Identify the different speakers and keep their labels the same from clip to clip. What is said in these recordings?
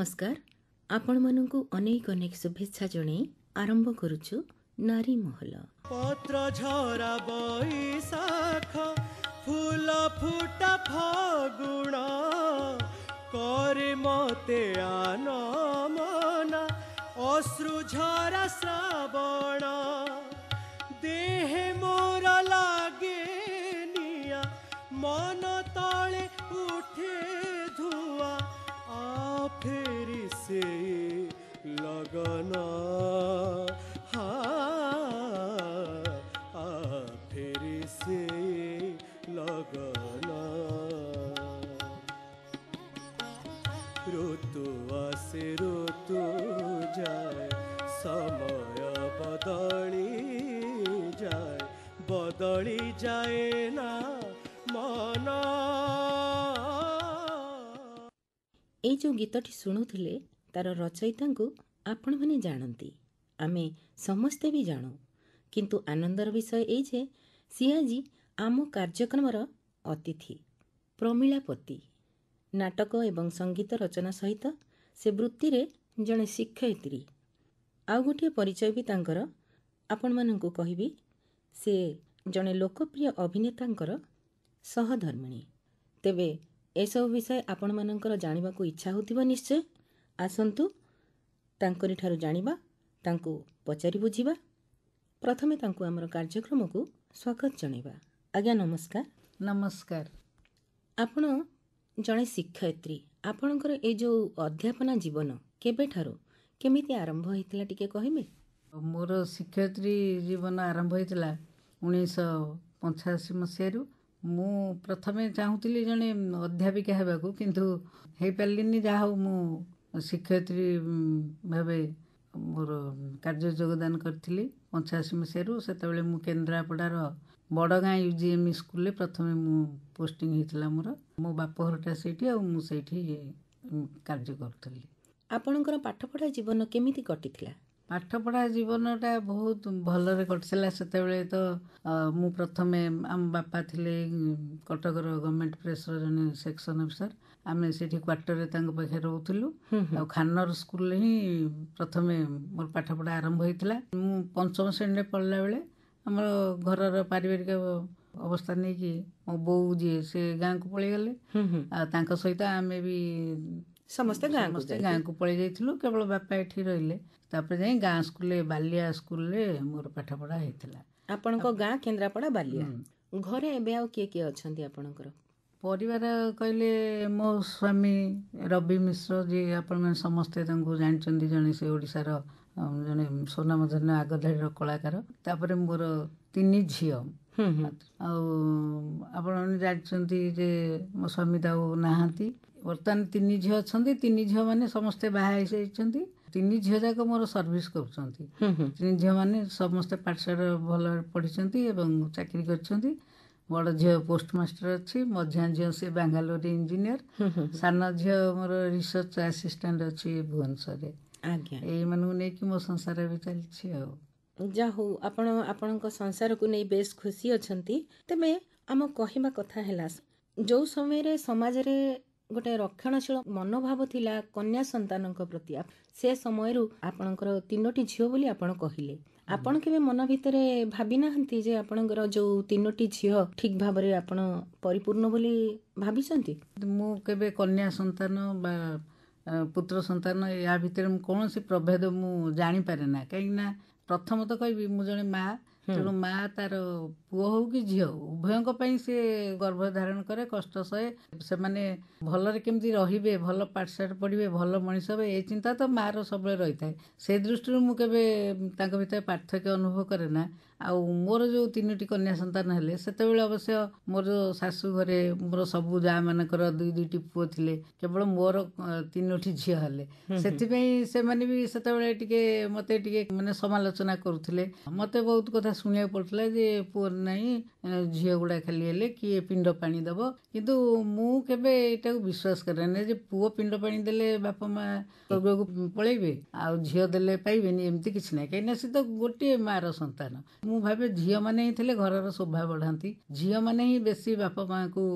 Speaker 1: ନମସ୍କାର ଆପଣମାନଙ୍କୁ ଅନେକ ଅନେକ ଶୁଭେଚ୍ଛା ଜଣାଇ ଆରମ୍ଭ କରୁଛୁ ନାରୀ ମହଲ
Speaker 2: ପତ୍ର ଝରା ବୈଶାଖ ଫୁଲ ଫୁଟ ଫଗୁଣ କରି ମୋତେ ଆନମନା ଅଶ୍ରୁ ଝରା ଶ୍ରାବଣ ଜଳି ଯାଏ ନା
Speaker 1: ମନ ଏଇ ଯେଉଁ ଗୀତଟି ଶୁଣୁଥିଲେ ତାର ରଚୟିତାଙ୍କୁ ଆପଣମାନେ ଜାଣନ୍ତି ଆମେ ସମସ୍ତେ ବି ଜାଣୁ କିନ୍ତୁ ଆନନ୍ଦର ବିଷୟ ଏଇ ଯେ ଆଜି ଆମ କାର୍ଯ୍ୟକ୍ରମର ଅତିଥି ପ୍ରମିଳା ପତି ନାଟକ ଏବଂ ସଙ୍ଗୀତ ରଚନା ସହିତ ସେ ବୃତ୍ତିରେ ଜଣେ ଶିକ୍ଷୟିତ୍ରୀ ଆଉ ଗୋଟିଏ ପରିଚୟ ବି ତାଙ୍କର ଆପଣମାନଙ୍କୁ କହିବି ସେ ଜଣେ ଲୋକପ୍ରିୟ ଅଭିନେତାଙ୍କର ସହଧର୍ମିଣୀ ତେବେ ଏସବୁ ବିଷୟ ଆପଣମାନଙ୍କର ଜାଣିବାକୁ ଇଚ୍ଛା ହେଉଥିବ ନିଶ୍ଚୟ ଆସନ୍ତୁ ତାଙ୍କରିଠାରୁ ଜାଣିବା ତାଙ୍କୁ ପଚାରି ବୁଝିବା ପ୍ରଥମେ ତାଙ୍କୁ ଆମର କାର୍ଯ୍ୟକ୍ରମକୁ ସ୍ୱାଗତ ଜଣାଇବା ଆଜ୍ଞା ନମସ୍କାର ନମସ୍କାର ଆପଣ ଜଣେ ଶିକ୍ଷୟିତ୍ରୀ ଆପଣଙ୍କର ଏ ଯେଉଁ
Speaker 3: ଅଧ୍ୟାପନା ଜୀବନ କେବେଠାରୁ କେମିତି ଆରମ୍ଭ ହୋଇଥିଲା ଟିକେ କହିବେ ମୋର ଶିକ୍ଷୟିତ୍ରୀ ଜୀବନ ଆରମ୍ଭ ହୋଇଥିଲା ଉଣେଇଶହ ପଞ୍ଚାଅଶୀ ମସିହାରୁ ମୁଁ ପ୍ରଥମେ ଚାହୁଁଥିଲି ଜଣେ ଅଧ୍ୟାପିକା ହେବାକୁ କିନ୍ତୁ ହେଇପାରିଲିନି ଯାହା ହଉ ମୁଁ ଶିକ୍ଷୟତ୍ରୀ ଭାବେ ମୋର କାର୍ଯ୍ୟ ଯୋଗଦାନ କରିଥିଲି ପଞ୍ଚାଅଶୀ ମସିହାରୁ ସେତେବେଳେ ମୁଁ କେନ୍ଦ୍ରାପଡ଼ାର ବଡ଼ଗାଁ ୟୁ ଜି ଏମ୍ ସ୍କୁଲରେ ପ୍ରଥମେ ମୁଁ ପୋଷ୍ଟିଂ ହେଇଥିଲା ମୋର ମୋ ବାପ ଘରଟା ସେଇଠି ଆଉ ମୁଁ ସେଇଠି କାର୍ଯ୍ୟ କରୁଥିଲି ଆପଣଙ୍କର ପାଠପଢ଼ା ଜୀବନ କେମିତି କଟିଥିଲା ପାଠପଢ଼ା ଜୀବନଟା ବହୁତ ଭଲରେ କଟିଥିଲା ସେତେବେଳେ ତ ମୁଁ ପ୍ରଥମେ ଆମ ବାପା ଥିଲେ କଟକର ଗଭର୍ଣ୍ଣମେଣ୍ଟ ପ୍ରେସ୍ର ଜଣେ ସେକ୍ସନ୍ ଅଫିସର ଆମେ ସେଠି କ୍ୱାର୍ଟରରେ ତାଙ୍କ ପାଖରେ ରହୁଥିଲୁ ଆଉ ଖାନର ସ୍କୁଲରେ ହିଁ ପ୍ରଥମେ ମୋର ପାଠପଢ଼ା ଆରମ୍ଭ ହୋଇଥିଲା ମୁଁ ପଞ୍ଚମ ଶ୍ରେଣୀରେ ପଢ଼ିଲା ବେଳେ ଆମର ଘରର ପାରିବାରିକ ଅବସ୍ଥା ନେଇକି ମୋ ବୋଉ ଯିଏ ସେ ଗାଁକୁ ପଳେଇଗଲେ ଆଉ ତାଙ୍କ ସହିତ ଆମେ ବି ସମସ୍ତେ ଗାଁକୁ ପଳେଇ ଯାଇଥିଲୁ କେବଳ ବାପା ଏଠି ରହିଲେ ତାପରେ ଯାଇ ଗାଁ ସ୍କୁଲରେ ବାଲିଆ ସ୍କୁଲରେ ମୋର ପାଠପଢ଼ା ହେଇଥିଲା ଆପଣଙ୍କ ଗାଁ କେନ୍ଦ୍ରାପଡ଼ା ବାଲିଆ ଘରେ ଏବେ ଆଉ କିଏ
Speaker 1: କିଏ ଅଛନ୍ତି ଆପଣଙ୍କର
Speaker 3: ପରିବାର କହିଲେ ମୋ ସ୍ୱାମୀ ରବି ମିଶ୍ର ଯିଏ ଆପଣମାନେ ସମସ୍ତେ ତାଙ୍କୁ ଜାଣିଛନ୍ତି ଜଣେ ସେ ଓଡ଼ିଶାର ଜଣେ ସୁନାମଧନ୍ୟ ଆଗଧାଡ଼ିର କଳାକାର ତାପରେ ମୋର ତିନି ଝିଅ ଆଉ ଆପଣମାନେ ଜାଣିଛନ୍ତି ଯେ ମୋ ସ୍ୱାମୀ ତାକୁ ନାହାନ୍ତି ବର୍ତ୍ତମାନ ତିନି ଝିଅ ଅଛନ୍ତି ତିନି ଝିଅମାନେ ସମସ୍ତେ ବାହା ହେଇସାରିଛନ୍ତି ତିନି ଝିଅ ଯାକ ମୋର ସର୍ଭିସ୍ କରୁଛନ୍ତି ତିନି ଝିଅମାନେ ସମସ୍ତେ ପାଠଶାଠ ଭଲ ପଢ଼ିଛନ୍ତି ଏବଂ ଚାକିରି କରିଛନ୍ତି ବଡ଼ ଝିଅ ପୋଷ୍ଟ ମାଷ୍ଟର ଅଛି ମଝିଆ ଝିଅ ସେ ବାଙ୍ଗାଲୋରରେ ଇଞ୍ଜିନିୟର ସାନ ଝିଅ ମୋର ରିସର୍ଚ୍ଚ ଆସିଷ୍ଟାଣ୍ଟ ଅଛି ଭୁବନେଶ୍ୱରରେ ଆଜ୍ଞା ଏଇମାନଙ୍କୁ ନେଇକି ମୋ ସଂସାର ବି ଚାଲିଛି ଆଉ
Speaker 1: ଯାହା ହଉ ଆପଣ ଆପଣଙ୍କ ସଂସାରକୁ ନେଇ ବେଶ ଖୁସି ଅଛନ୍ତି ତେବେ ଆମ କହିବା କଥା ହେଲା ଯେଉଁ ସମୟରେ ସମାଜରେ ଗୋଟେ ରକ୍ଷଣଶୀଳ ମନୋଭାବ ଥିଲା କନ୍ୟା ସନ୍ତାନଙ୍କ ପ୍ରତି ସେ ସମୟରୁ ଆପଣଙ୍କର ତିନୋଟି ଝିଅ ବୋଲି ଆପଣ କହିଲେ ଆପଣ କେବେ ମନ ଭିତରେ ଭାବିନାହାନ୍ତି ଯେ ଆପଣଙ୍କର ଯୋଉ ତିନୋଟି ଝିଅ ଠିକ ଭାବରେ ଆପଣ
Speaker 3: ପରିପୂର୍ଣ୍ଣ ବୋଲି ଭାବିଛନ୍ତି ମୁଁ କେବେ କନ୍ୟା ସନ୍ତାନ ବା ପୁତ୍ର ସନ୍ତାନ ଏହା ଭିତରେ ମୁଁ କୌଣସି ପ୍ରଭେଦ ମୁଁ ଜାଣିପାରେ ନା କାହିଁକିନା ପ୍ରଥମତଃ କହିବି ମୁଁ ଜଣେ ମା ତେଣୁ ମା ତାର ପୁଅ ହଉ କି ଝିଅ ହଉ ଉଭୟଙ୍କ ପାଇଁ ସେ ଗର୍ଭଧାରଣ କରେ କଷ୍ଟ ସହେ ସେମାନେ ଭଲରେ କେମିତି ରହିବେ ଭଲ ପାଠଶାଠ ପଢ଼ିବେ ଭଲ ମଣିଷ ହେବେ ଏ ଚିନ୍ତା ତ ମାଆର ସବୁବେଳେ ରହିଥାଏ ସେ ଦୃଷ୍ଟିରୁ ମୁଁ କେବେ ତାଙ୍କ ଭିତରେ ପାର୍ଥକ୍ୟ ଅନୁଭବ କରେ ନା ଆଉ ମୋର ଯେଉଁ ତିନୋଟି କନ୍ୟା ସନ୍ତାନ ହେଲେ ସେତେବେଳେ ଅବଶ୍ୟ ମୋର ଶାଶୁ ଘରେ ମୋର ସବୁ ଯାଆ ଦୁଇ ଦୁଇଟି ପୁଅ ଥିଲେ କେବଳ ମୋର ତିନୋଟି ଝିଅ ହେଲେ ସେଥିପାଇଁ ସେମାନେ ବି ସେତେବେଳେ ଟିକେ ମୋତେ ଟିକେ ମାନେ ସମାଲୋଚନା କରୁଥିଲେ ମୋତେ ବହୁତ କଥା ଶୁଣିବାକୁ ପଡ଼ୁଥିଲା ଯେ ପୁଅ ନାହିଁ ଝିଅଗୁଡ଼ା ଖାଲି ହେଲେ କିଏ ପିଣ୍ଡ ପାଣି ଦେବ କିନ୍ତୁ ମୁଁ କେବେ ଏଇଟାକୁ ବିଶ୍ୱାସ କରେନି ଯେ ପୁଅ ପିଣ୍ଡ ପାଣି ଦେଲେ ବାପା ମାଆ ସ୍ୱର୍ଗକୁ ପଳେଇବେ ଆଉ ଝିଅ ଦେଲେ ପାଇବେନି ଏମିତି କିଛି ନାହିଁ କାହିଁକିନା ସେ ତ ଗୋଟିଏ ମାଆର ସନ୍ତାନ ମୁଁ ଭାବେ ଝିଅମାନେ ହିଁ ଥିଲେ ଘରର ଶୋଭା ବଢ଼ାନ୍ତି ଝିଅମାନେ ହିଁ ବେଶୀ ବାପା ମାଆଙ୍କୁ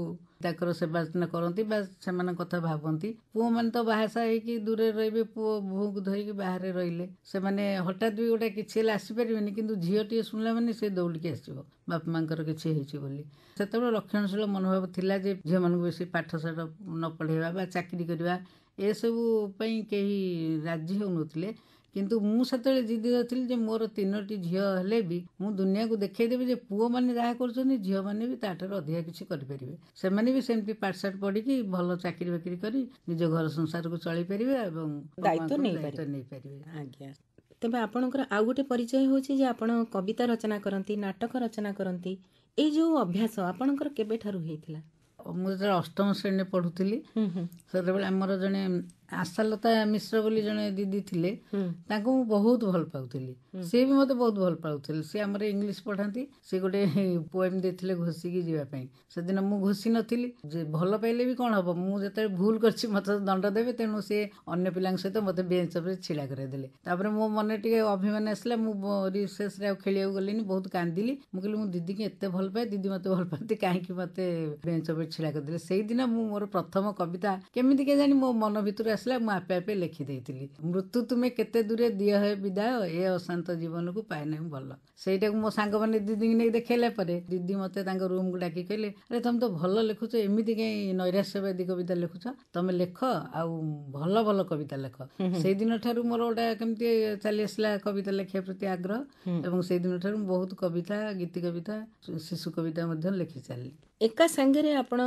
Speaker 3: ତାଙ୍କର ସେବାଯତ୍ନ କରନ୍ତି ବା ସେମାନଙ୍କ କଥା ଭାବନ୍ତି ପୁଅମାନେ ତ ବାହାସା ହେଇକି ଦୂରରେ ରହିବେ ପୁଅ ଭୁଙ୍କୁ ଧରିକି ବାହାରେ ରହିଲେ ସେମାନେ ହଠାତ୍ ବି ଗୋଟେ କିଛି ହେଲେ ଆସିପାରିବେନି କିନ୍ତୁ ଝିଅଟିଏ ଶୁଣିଲା ମାନେ ସେ ଦୌଡ଼ିକି ଆସିବ ବାପା ମାଆଙ୍କର କିଛି ହେଇଛି ବୋଲି ସେତେବେଳେ ରକ୍ଷଣଶୀଳ ମନୋଭାବ ଥିଲା ଯେ ଝିଅମାନଙ୍କୁ ବେଶୀ ପାଠଶାଠ ନ ପଢ଼େଇବା ବା ଚାକିରି କରିବା ଏସବୁ ପାଇଁ କେହି ରାଜି ହେଉନଥିଲେ କିନ୍ତୁ ମୁଁ ସେତେବେଳେ ଜିଦି ଧରିଥିଲି ଯେ ମୋର ତିନୋଟି ଝିଅ ହେଲେ ବି ମୁଁ ଦୁନିଆକୁ ଦେଖେଇଦେବି ଯେ ପୁଅମାନେ ଯାହା କରୁଛନ୍ତି ଝିଅମାନେ ବି ତାଠାରୁ ଅଧିକା କିଛି କରିପାରିବେ ସେମାନେ ବି ସେମିତି ପାଠଶାଠ ପଢ଼ିକି ଭଲ ଚାକିରି ବାକିରି କରି ନିଜ ଘର ସଂସାରକୁ ଚଳେଇପାରିବେ ଏବଂ ଦାୟିତ୍ୱ ନେଇପାରିବେ ଆଜ୍ଞା ତେବେ ଆପଣଙ୍କର ଆଉ ଗୋଟେ ପରିଚୟ
Speaker 1: ହେଉଛି ଯେ ଆପଣ କବିତା ରଚନା କରନ୍ତି ନାଟକ ରଚନା କରନ୍ତି ଏଇ ଯେଉଁ ଅଭ୍ୟାସ ଆପଣଙ୍କର
Speaker 3: କେବେଠାରୁ ହେଇଥିଲା ମୁଁ ଯେତେବେଳେ ଅଷ୍ଟମ ଶ୍ରେଣୀରେ ପଢ଼ୁଥିଲି ସେତେବେଳେ ଆମର ଜଣେ ଆଶାଲତା ମିଶ୍ର ବୋଲି ଜଣେ ଦିଦି ଥିଲେ ତାଙ୍କୁ ମୁଁ ବହୁତ ଭଲ ପାଉଥିଲି ସେ ବି ମୋତେ ବହୁତ ଭଲ ପାଉଥିଲେ ସେ ଆମର ଇଂଲିଶ ପଢ଼ାନ୍ତି ସେ ଗୋଟେ ପୋଏମ୍ ଦେଇଥିଲେ ଘୋଷିକି ଯିବା ପାଇଁ ସେଦିନ ମୁଁ ଘୋଷି ନଥିଲି ଯେ ଭଲ ପାଇଲେ ବି କ'ଣ ହେବ ମୁଁ ଯେତେବେଳେ ଭୁଲ କରିଛି ମୋତେ ଦଣ୍ଡ ଦେବେ ତେଣୁ ସେ ଅନ୍ୟ ପିଲାଙ୍କ ସହିତ ମୋତେ ବେଞ୍ଚ ଉପରେ ଛିଡ଼ା କରାଇଦେଲେ ତାପରେ ମୋ ମନେ ଟିକେ ଅଭିମାନ ଆସିଲା ମୁଁ ରିସେସ୍ରେ ଆଉ ଖେଳିବାକୁ ଗଲିନି ବହୁତ କାନ୍ଦିଲି ମୁଁ କହିଲି ମୁଁ ଦିଦିକି ଏତେ ଭଲ ପାଏ ଦିଦି ମୋତେ ଭଲ ପାଆନ୍ତି କାହିଁକି ମୋତେ ବେଞ୍ଚ ଉପରେ ଛିଡ଼ା କରିଦେଲେ ସେଇଦିନ ମୁଁ ମୋର ପ୍ରଥମ କବିତା କେମିତି କେଜାଣି ମୋ ମନ ଭିତରୁ ଆସିଲା ମୁଁ ଆପେ ଆପେ ଲେଖିଦେଇଥିଲି ମୃତ୍ୟୁ ତୁମେ କେତେ ଦୂରେ ଦିଅ ହେ ବିଦାୟ ଏ ଅଶାନ୍ତ ଜୀବନକୁ ପାଏ ନାହିଁ ଭଲ ସେଇଟାକୁ ମୋ ସାଙ୍ଗମାନେ ଦିଦିଙ୍କୁ ନେଇକି ଦେଖେଇଲା ପରେ ଦିଦି ମୋତେ ତାଙ୍କ ରୁମ୍କୁ ଡାକି କହିଲେ ଆରେ ତମେ ତ ଭଲ ଲେଖୁଛ ଏମିତି କାଇଁ ନୈରାଶ୍ୟବାଦୀ କବିତା ଲେଖୁଛ ତମେ ଲେଖ ଆଉ ଭଲ ଭଲ କବିତା ଲେଖ ସେଇଦିନ ଠାରୁ ମୋର ଗୋଟେ କେମିତି ଚାଲି ଆସିଲା କବିତା ଲେଖିବା ପ୍ରତି ଆଗ୍ରହ ଏବଂ ସେଇଦିନ ଠାରୁ ମୁଁ ବହୁତ କବିତା ଗୀତି କବିତା ଶିଶୁ କବିତା ମଧ୍ୟ ଲେଖି ଚାଲିଲି
Speaker 1: ଏକା ସାଙ୍ଗରେ ଆପଣ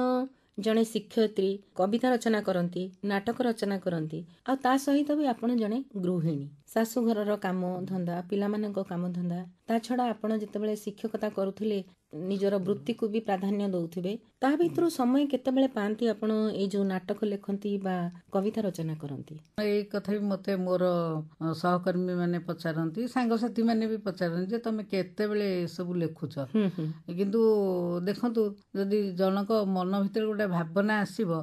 Speaker 1: ଜଣେ ଶିକ୍ଷୟତ୍ରୀ କବିତା ରଚନା କରନ୍ତି ନାଟକ ରଚନା କରନ୍ତି ଆଉ ତା ସହିତ ବି ଆପଣ ଜଣେ ଗୃହିଣୀ ଶାଶୁଘରର କାମ ଧନ୍ଦା ପିଲାମାନଙ୍କ କାମ ଧନ୍ଦା ତା ଛଡ଼ା ଆପଣ ଯେତେବେଳେ ଶିକ୍ଷକତା କରୁଥିଲେ ନିଜର ବୃତ୍ତିକୁ ବି ପ୍ରାଧାନ୍ୟ ଦେଉଥିବେ ତା ଭିତରୁ ସମୟ କେତେବେଳେ ପାଆନ୍ତି ଆପଣ ଏଇ ଯେଉଁ ନାଟକ ଲେଖନ୍ତି ବା କବିତା ରଚନା କରନ୍ତି
Speaker 3: ଏଇ କଥା ବି ମୋତେ ମୋର ସହକର୍ମୀମାନେ ପଚାରନ୍ତି ସାଙ୍ଗସାଥିମାନେ ବି ପଚାରନ୍ତି ଯେ ତମେ କେତେବେଳେ ଏସବୁ ଲେଖୁଛ କିନ୍ତୁ ଦେଖନ୍ତୁ ଯଦି ଜଣଙ୍କ ମନ ଭିତରେ ଗୋଟେ ଭାବନା ଆସିବ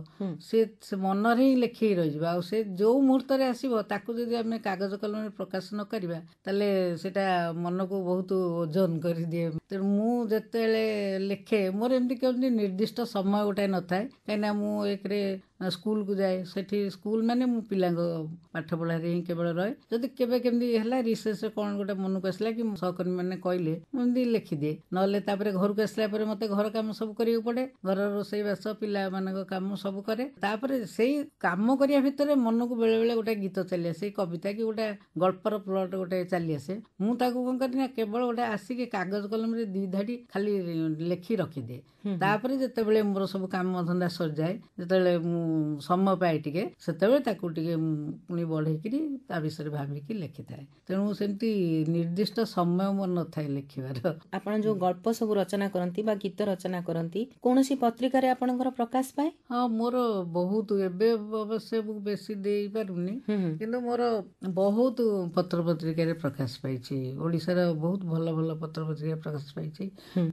Speaker 3: ସେ ମନରେ ହିଁ ଲେଖିକି ରହିଯିବ ଆଉ ସେ ଯେଉଁ ମୁହୂର୍ତ୍ତରେ ଆସିବ ତାକୁ ଯଦି ଆମେ କାଗଜ କଲମରେ ପ୍ରକାଶ ନ କରିବା ତାହେଲେ ସେଇଟା ମନକୁ ବହୁତ ଓଜନ କରିଦିଏ ତେଣୁ ମୁଁ ଯେତେ ଯେତେବେଳେ ଲେଖେ ମୋର ଏମିତି କେମିତି ନିର୍ଦ୍ଦିଷ୍ଟ ସମୟ ଗୋଟାଏ ନଥାଏ କାହିଁକିନା ମୁଁ ଏକରେ ସ୍କୁଲକୁ ଯାଏ ସେଠି ସ୍କୁଲ ମାନେ ମୁଁ ପିଲାଙ୍କ ପାଠପଢ଼ାରେ ହିଁ କେବଳ ରହେ ଯଦି କେବେ କେମିତି ହେଲା ରିସେସ୍ରେ କ'ଣ ଗୋଟେ ମନକୁ ଆସିଲା କି ମୁଁ ସହକର୍ମୀମାନେ କହିଲେ ମୁଁ ଏମିତି ଲେଖିଦିଏ ନହେଲେ ତାପରେ ଘରକୁ ଆସିଲା ପରେ ମୋତେ ଘର କାମ ସବୁ କରିବାକୁ ପଡ଼େ ଘରର ରୋଷେଇବାସ ପିଲାମାନଙ୍କ କାମ ସବୁ କରେ ତାପରେ ସେଇ କାମ କରିବା ଭିତରେ ମନକୁ ବେଳେବେଳେ ଗୋଟେ ଗୀତ ଚାଲି ଆସେ କବିତା କି ଗୋଟେ ଗଳ୍ପର ପ୍ଲଟ୍ ଗୋଟେ ଚାଲିଆସେ ମୁଁ ତାକୁ କ'ଣ କରେ ନା କେବଳ ଗୋଟେ ଆସିକି କାଗଜ କଲମରେ ଦୁଇ ଧାଡ଼ି ଖାଲି ଲେଖି ରଖିଦିଏ ତାପରେ ଯେତେବେଳେ ମୋର ସବୁ କାମ ଧନ୍ଦା ସରିଯାଏ ଯେତେବେଳେ ମୁଁ ସମୟ ପାଏ ଟିକେ ସେତେବେଳେ ତାକୁ ଟିକେ ପୁଣି ବଢ଼େଇକିରି ତା ବିଷୟରେ ଭାବିକି ଲେଖିଥାଏ ତେଣୁ ସେମିତି ନିର୍ଦ୍ଦିଷ୍ଟ ସମୟ ମୋର ନଥାଏ ଲେଖିବାର ଆପଣ ଯେଉଁ ଗଳ୍ପ ସବୁ ରଚନା କରନ୍ତି ବା ଗୀତ ରଚନା କରନ୍ତି କୌଣସି ପତ୍ରିକାରେ ଆପଣଙ୍କର ପ୍ରକାଶ ପାଏ ହଁ ମୋର ବହୁତ ଏବେ ଅବଶ୍ୟ ମୁଁ ବେଶୀ ଦେଇପାରୁନି କିନ୍ତୁ ମୋର ବହୁତ ପତ୍ରପତ୍ରିକାରେ ପ୍ରକାଶ ପାଇଛି ଓଡ଼ିଶାର ବହୁତ ଭଲ ଭଲ ପତ୍ରପତ୍ରିକା ପ୍ରକାଶ ପାଇଛି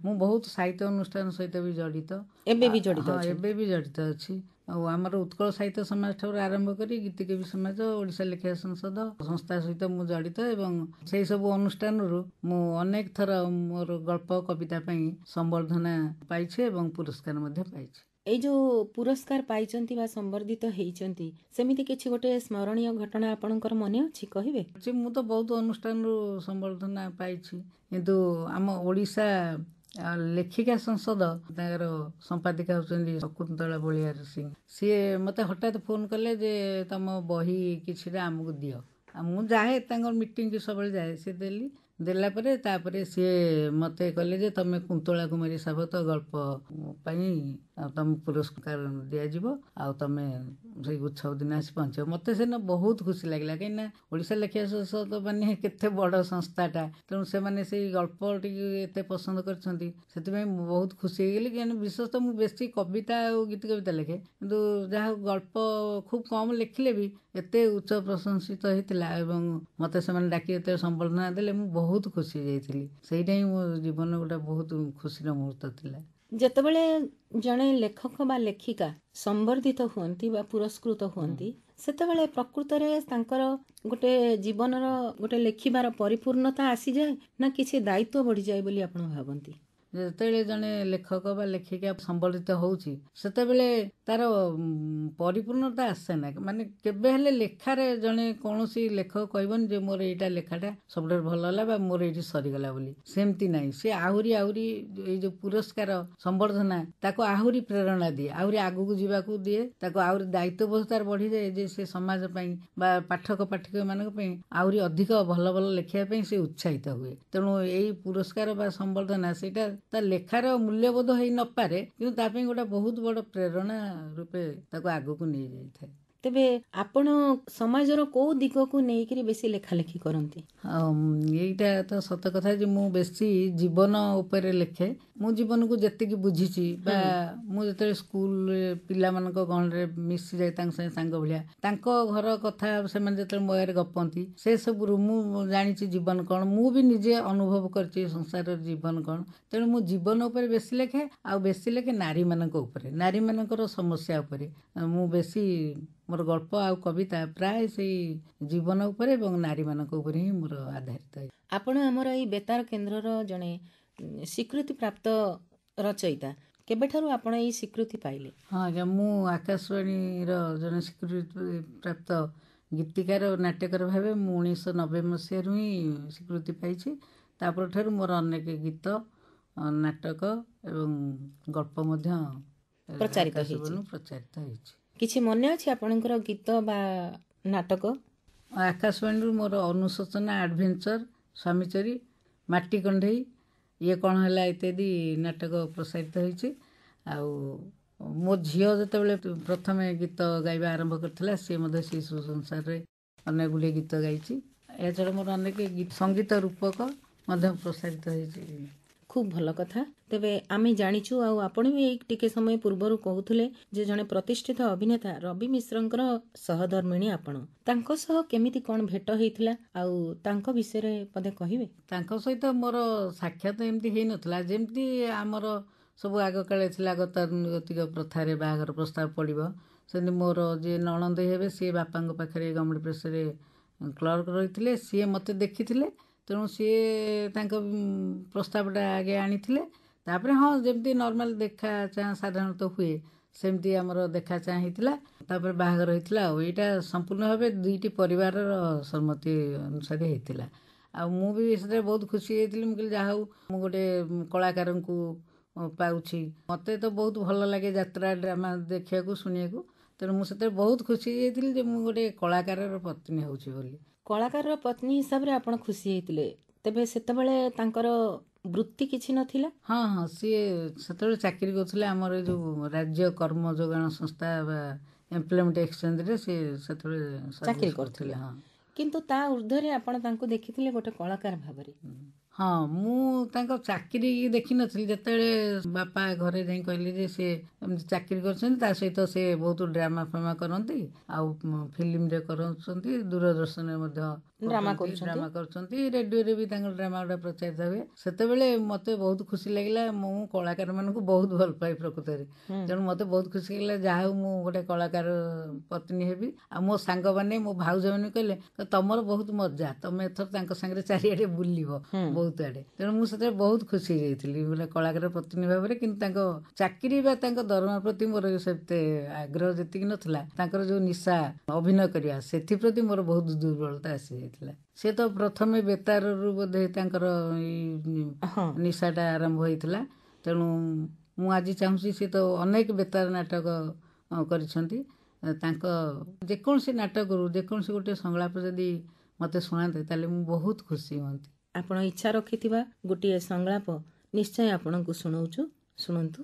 Speaker 3: ମୁଁ ବହୁତ ସାହିତ୍ୟ ଅନୁଷ୍ଠାନ ସହିତ ବି ଜଡ଼ିତ ଏବେ ବି ଜଡ଼ିତ ଏବେ ବି ଜଡ଼ିତ ଅଛି ଆଉ ଆମର ଉତ୍କଳ ସାହିତ୍ୟ ସମାଜ ଠାରୁ ଆରମ୍ଭ କରି ଗୀତିକବି ସମାଜ ଓଡ଼ିଶା ଲେଖିବା ସଂସଦ ସଂସ୍ଥା ସହିତ ମୁଁ ଜଡ଼ିତ ଏବଂ ସେହି ସବୁ ଅନୁଷ୍ଠାନରୁ ମୁଁ ଅନେକ ଥର ମୋର ଗଳ୍ପ କବିତା ପାଇଁ ସମ୍ବର୍ଦ୍ଧନା ପାଇଛି ଏବଂ ପୁରସ୍କାର ମଧ୍ୟ ପାଇଛି
Speaker 1: ଏଇ ଯେଉଁ ପୁରସ୍କାର ପାଇଛନ୍ତି ବା ସମ୍ବର୍ଦ୍ଧିତ ହେଇଛନ୍ତି
Speaker 3: ସେମିତି କିଛି ଗୋଟେ ସ୍ମରଣୀୟ ଘଟଣା ଆପଣଙ୍କର ମନେ ଅଛି କହିବେ ମୁଁ ତ ବହୁତ ଅନୁଷ୍ଠାନରୁ ସମ୍ବର୍ଦ୍ଧନା ପାଇଛି କିନ୍ତୁ ଆମ ଓଡ଼ିଶା ଲେଖିକା ସଂସଦ ତାଙ୍କର ସମ୍ପାଦିକା ହେଉଛନ୍ତି ଶକୁନ୍ତଳା ବଳିଆର ସିଂ ସିଏ ମୋତେ ହଠାତ୍ ଫୋନ୍ କଲେ ଯେ ତମ ବହି କିଛିଟା ଆମକୁ ଦିଅ ମୁଁ ଯାଏ ତାଙ୍କ ମିଟିଂକୁ ସବୁବେଳେ ଯାଏ ସେ ଦେଲି ଦେଲା ପରେ ତା'ପରେ ସିଏ ମୋତେ କହିଲେ ଯେ ତୁମେ କୁନ୍ତଳା କୁମାରୀ ସାବତ ଗଳ୍ପ ପାଇଁ ତୁମକୁ ପୁରସ୍କାର ଦିଆଯିବ ଆଉ ତୁମେ ସେଇ ଉତ୍ସବ ଦିନ ଆସି ପହଞ୍ଚିବ ମୋତେ ସେଦିନ ବହୁତ ଖୁସି ଲାଗିଲା କାହିଁକିନା ଓଡ଼ିଶା ଲେଖିବା ସଂସଦ ମାନେ କେତେ ବଡ଼ ସଂସ୍ଥାଟା ତେଣୁ ସେମାନେ ସେଇ ଗଳ୍ପଟିକୁ ଏତେ ପସନ୍ଦ କରିଛନ୍ତି ସେଥିପାଇଁ ମୁଁ ବହୁତ ଖୁସି ହେଇଗଲି କାହିଁକିନା ବିଶେଷତଃ ମୁଁ ବେଶୀ କବିତା ଆଉ ଗୀତ କବିତା ଲେଖେ କିନ୍ତୁ ଯାହା ଗଳ୍ପ ଖୁବ୍ କମ୍ ଲେଖିଲେ ବି ଏତେ ଉଚ୍ଚ ପ୍ରଶଂସିତ ହେଇଥିଲା ଏବଂ ମୋତେ ସେମାନେ ଡାକି ଏତେ ସମ୍ବର୍ଦ୍ଧନା ଦେଲେ ମୁଁ ବହୁତ ବହୁତ ଖୁସି ଯାଇଥିଲି ସେଇଟା ହିଁ ମୋ ଜୀବନ ଗୋଟେ ବହୁତ ଖୁସିର ମୁହୂର୍ତ୍ତ ଥିଲା
Speaker 1: ଯେତେବେଳେ ଜଣେ ଲେଖକ ବା ଲେଖିକା ସମ୍ବର୍ଦ୍ଧିତ ହୁଅନ୍ତି ବା ପୁରସ୍କୃତ ହୁଅନ୍ତି ସେତେବେଳେ ପ୍ରକୃତରେ ତାଙ୍କର ଗୋଟେ ଜୀବନର ଗୋଟେ ଲେଖିବାର ପରିପୂର୍ଣ୍ଣତା ଆସିଯାଏ ନା କିଛି ଦାୟିତ୍ୱ ବଢ଼ିଯାଏ ବୋଲି ଆପଣ ଭାବନ୍ତି
Speaker 3: ଯେତେବେଳେ ଜଣେ ଲେଖକ ବା ଲେଖିକା ସମ୍ବର୍ଦ୍ଧିତ ହେଉଛି ସେତେବେଳେ ତା'ର ପରିପୂର୍ଣ୍ଣତା ଆସେ ନା ମାନେ କେବେ ହେଲେ ଲେଖାରେ ଜଣେ କୌଣସି ଲେଖକ କହିବନି ଯେ ମୋର ଏଇଟା ଲେଖାଟା ସବୁଠାରୁ ଭଲ ହେଲା ବା ମୋର ଏଇଠି ସରିଗଲା ବୋଲି ସେମିତି ନାହିଁ ସେ ଆହୁରି ଆହୁରି ଏଇ ଯେଉଁ ପୁରସ୍କାର ସମ୍ବର୍ଦ୍ଧନା ତାକୁ ଆହୁରି ପ୍ରେରଣା ଦିଏ ଆହୁରି ଆଗକୁ ଯିବାକୁ ଦିଏ ତାକୁ ଆହୁରି ଦାୟିତ୍ୱବୋଧତାର ବଢ଼ିଯାଏ ଯେ ସେ ସମାଜ ପାଇଁ ବା ପାଠକ ପାଠିକମାନଙ୍କ ପାଇଁ ଆହୁରି ଅଧିକ ଭଲ ଭଲ ଲେଖିବା ପାଇଁ ସେ ଉତ୍ସାହିତ ହୁଏ ତେଣୁ ଏଇ ପୁରସ୍କାର ବା ସମ୍ବର୍ଦ୍ଧନା ସେଇଟା ତା ଲେଖାର ମୂଲ୍ୟବୋଧ ହେଇ ନପାରେ କିନ୍ତୁ ତା ପାଇଁ ଗୋଟେ ବହୁତ ବଡ଼ ପ୍ରେରଣା रूपे तक आगोको को ତେବେ ଆପଣ ସମାଜର କୋଉ ଦିଗକୁ ନେଇକରି ବେଶୀ ଲେଖାଲେଖି କରନ୍ତି ଏଇଟା ତ ସତ କଥା ଯେ ମୁଁ ବେଶୀ ଜୀବନ ଉପରେ ଲେଖେ ମୁଁ ଜୀବନକୁ ଯେତିକି ବୁଝିଛି ବା ମୁଁ ଯେତେବେଳେ ସ୍କୁଲ ପିଲାମାନଙ୍କ ଗହଣରେ ମିଶିଯାଏ ତାଙ୍କ ସାଙ୍ଗେ ସାଙ୍ଗ ଭଳିଆ ତାଙ୍କ ଘର କଥା ସେମାନେ ଯେତେବେଳେ ମୋ ଆଗରେ ଗପନ୍ତି ସେସବୁରୁ ମୁଁ ଜାଣିଛି ଜୀବନ କ'ଣ ମୁଁ ବି ନିଜେ ଅନୁଭବ କରିଛି ସଂସାରର ଜୀବନ କ'ଣ ତେଣୁ ମୁଁ ଜୀବନ ଉପରେ ବେଶୀ ଲେଖେ ଆଉ ବେଶୀ ଲେଖେ ନାରୀମାନଙ୍କ ଉପରେ ନାରୀମାନଙ୍କର ସମସ୍ୟା ଉପରେ ମୁଁ ବେଶୀ ମୋର ଗଳ୍ପ ଆଉ କବିତା ପ୍ରାୟ ସେଇ ଜୀବନ ଉପରେ ଏବଂ ନାରୀମାନଙ୍କ ଉପରେ ହିଁ ମୋର ଆଧାରିତ
Speaker 1: ଆପଣ ଆମର ଏଇ ବେତାର କେନ୍ଦ୍ରର ଜଣେ ସ୍ୱୀକୃତିପ୍ରାପ୍ତ ରଚୟିତା କେବେଠାରୁ ଆପଣ
Speaker 3: ଏଇ ସ୍ୱୀକୃତି ପାଇଲେ ହଁ ଆଜ୍ଞା ମୁଁ ଆକାଶବାଣୀର ଜଣେ ସ୍ୱୀକୃତି ପ୍ରାପ୍ତ ଗୀତିକାର ନାଟ୍ୟକାର ଭାବେ ମୁଁ ଉଣେଇଶହ ନବେ ମସିହାରୁ ହିଁ ସ୍ୱୀକୃତି ପାଇଛି ଠାରୁ ମୋର ଅନେକ ଗୀତ ନାଟକ ଏବଂ ଗଳ୍ପ ମଧ୍ୟ ପ୍ରଚାରିତ ହେଇଛି କିଛି ମନେ ଅଛି ଆପଣଙ୍କର ଗୀତ ବା ନାଟକ ଆକାଶବାଣୀରୁ ମୋର ଅନୁଶୋଚନା ଆଡ଼ଭେଞ୍ଚର୍ ସ୍ୱାମୀଚରୀ ମାଟି କଣ୍ଢେଇ ଇଏ କ'ଣ ହେଲା ଇତ୍ୟାଦି ନାଟକ ପ୍ରସାରିତ ହୋଇଛି ଆଉ ମୋ ଝିଅ ଯେତେବେଳେ ପ୍ରଥମେ ଗୀତ ଗାଇବା ଆରମ୍ଭ କରିଥିଲା ସିଏ ମଧ୍ୟ ଶିଶୁ ସଂସାରରେ ଅନେକ ଗୁଡ଼ିଏ ଗୀତ ଗାଇଛି ଏହାଛଡ଼ା ମୋର ଅନେକ ସଙ୍ଗୀତ ରୂପକ ମଧ୍ୟ ପ୍ରସାରିତ ହୋଇଛି ଖୁବ୍ ଭଲ କଥା
Speaker 1: ତେବେ ଆମେ ଜାଣିଛୁ ଆଉ
Speaker 3: ଆପଣ ବି ଏଇ ଟିକେ
Speaker 1: ସମୟ ପୂର୍ବରୁ କହୁଥିଲେ ଯେ ଜଣେ ପ୍ରତିଷ୍ଠିତ ଅଭିନେତା ରବି ମିଶ୍ରଙ୍କର ସହଧର୍ମିଣୀ ଆପଣ
Speaker 3: ତାଙ୍କ ସହ କେମିତି କ'ଣ ଭେଟ ହେଇଥିଲା ଆଉ ତାଙ୍କ ବିଷୟରେ ପଦେ କହିବେ ତାଙ୍କ ସହିତ ମୋର ସାକ୍ଷାତ ଏମିତି ହେଇନଥିଲା ଯେମିତି ଆମର ସବୁ ଆଗକାଳେ ଥିଲା ଗତାନୁଗତିକ ପ୍ରଥାରେ ବାହାଘର ପ୍ରସ୍ତାବ ପଡ଼ିବ ସେମିତି ମୋର ଯିଏ ନଣନ୍ଦ ହେବେ ସିଏ ବାପାଙ୍କ ପାଖରେ ଗମେଣ୍ଟ ପ୍ରେସରେ କ୍ଲର୍କ ରହିଥିଲେ ସିଏ ମୋତେ ଦେଖିଥିଲେ ତେଣୁ ସିଏ ତାଙ୍କ ପ୍ରସ୍ତାବଟା ଆଗେ ଆଣିଥିଲେ ତାପରେ ହଁ ଯେମିତି ନର୍ମାଲ ଦେଖା ଚାହାଁ ସାଧାରଣତଃ ହୁଏ ସେମିତି ଆମର ଦେଖା ଚାହାଁ ହେଇଥିଲା ତାପରେ ବାହାଘର ହେଇଥିଲା ଆଉ ଏଇଟା ସମ୍ପୂର୍ଣ୍ଣ ଭାବେ ଦୁଇଟି ପରିବାରର ସମ୍ମତି ଅନୁସାରେ ହେଇଥିଲା ଆଉ ମୁଁ ବି ସେଥିରେ ବହୁତ ଖୁସି ହେଇଥିଲି ମୁଁ କହିଲି ଯାହା ହଉ ମୁଁ ଗୋଟେ କଳାକାରଙ୍କୁ ପାଉଛି ମୋତେ ତ ବହୁତ ଭଲ ଲାଗେ ଯାତ୍ରା ଡ୍ରାମା ଦେଖିବାକୁ ଶୁଣିବାକୁ ତେଣୁ ମୁଁ ସେଥିରେ ବହୁତ ଖୁସି ହେଇଯାଇଥିଲି ଯେ ମୁଁ ଗୋଟେ କଳାକାରର ପତ୍ନୀ ହେଉଛି ବୋଲି କଳାକାରର ପତ୍ନୀ ହିସାବରେ ଆପଣ ଖୁସି ହେଇଥିଲେ ତେବେ ସେତେବେଳେ ତାଙ୍କର ବୃତ୍ତି କିଛି ନଥିଲା ହଁ ହଁ ସିଏ ସେତେବେଳେ ଚାକିରି କରୁଥିଲେ ଆମର ଏଇ ଯେଉଁ ରାଜ୍ୟ କର୍ମ ଯୋଗାଣ ସଂସ୍ଥା ବା ଏମ୍ପ୍ଲୟମେଣ୍ଟ ଏକ୍ସଚେଞ୍ଜରେ ସିଏ ସେତେବେଳେ ଚାକିରି କରୁଥିଲେ ହଁ
Speaker 1: କିନ୍ତୁ ତା ଉର୍ଦ୍ଧ୍ୱରେ ଆପଣ ତାଙ୍କୁ ଦେଖିଥିଲେ ଗୋଟେ କଳାକାର ଭାବରେ
Speaker 3: ହଁ ମୁଁ ତାଙ୍କ ଚାକିରି ଦେଖିନଥିଲି ଯେତେବେଳେ ବାପା ଘରେ ଯାଇ କହିଲେ ଯେ ସେ ଏମିତି ଚାକିରି କରିଛନ୍ତି ତା ସହିତ ସେ ବହୁତ ଡ୍ରାମା ଫ୍ରାମା କରନ୍ତି ଆଉ ଫିଲ୍ମରେ କରୁଛନ୍ତି ଦୂରଦର୍ଶନରେ ମଧ୍ୟ ଡ୍ରାମା ଡ୍ରାମା କରୁଛନ୍ତି ରେଡ଼ିଓରେ ବି ତାଙ୍କ ଡ୍ରାମା ଗୁଡ଼ା ପ୍ରଚାରିତ ହୁଏ ସେତେବେଳେ ମୋତେ ବହୁତ ଖୁସି ଲାଗିଲା ମୁଁ କଳାକାରମାନଙ୍କୁ ବହୁତ ଭଲ ପାଏ ପ୍ରକୃତରେ ତେଣୁ ମୋତେ ବହୁତ ଖୁସି ଲାଗିଲା ଯାହା ହଉ ମୁଁ ଗୋଟେ କଳାକାର ପତ୍ନୀ ହେବି ଆଉ ମୋ ସାଙ୍ଗମାନେ ମୋ ଭାଉଜମାନେ କହିଲେ ତମର ବହୁତ ମଜା ତମେ ଏଥର ତାଙ୍କ ସାଙ୍ଗରେ ଚାରିଆଡ଼େ ବୁଲିବ ବହୁତ ଆଡ଼େ ତେଣୁ ମୁଁ ସେତେବେଳେ ବହୁତ ଖୁସି ହେଇଯାଇଥିଲି ବୋଲେ କଳାକାର ପ୍ରତିନିଧି ଭାବରେ କିନ୍ତୁ ତାଙ୍କ ଚାକିରି ବା ତାଙ୍କ ଦରମା ପ୍ରତି ମୋର ସେତେ ଆଗ୍ରହ ଯେତିକି ନଥିଲା ତାଙ୍କର ଯେଉଁ ନିଶା ଅଭିନୟ କରିବା ସେଥିପ୍ରତି ମୋର ବହୁତ ଦୁର୍ବଳତା ଆସିଯାଇଥିଲା ସେ ତ ପ୍ରଥମେ ବେତାରରୁ ବୋଧେ ତାଙ୍କର ନିଶାଟା ଆରମ୍ଭ ହେଇଥିଲା ତେଣୁ ମୁଁ ଆଜି ଚାହୁଁଛି ସେ ତ ଅନେକ ବେତାର ନାଟକ କରିଛନ୍ତି ତାଙ୍କ ଯେକୌଣସି ନାଟକରୁ ଯେକୌଣସି ଗୋଟେ ସଂଳାପ ଯଦି ମୋତେ ଶୁଣାନ୍ତେ ତାହେଲେ ମୁଁ ବହୁତ ଖୁସି ହୁଅନ୍ତି ଆପଣ ଇଚ୍ଛା ରଖିଥିବା ଗୋଟିଏ ସଂଳାପ ନିଶ୍ଚୟ ଆପଣଙ୍କୁ ଶୁଣାଉଛୁ ଶୁଣନ୍ତୁ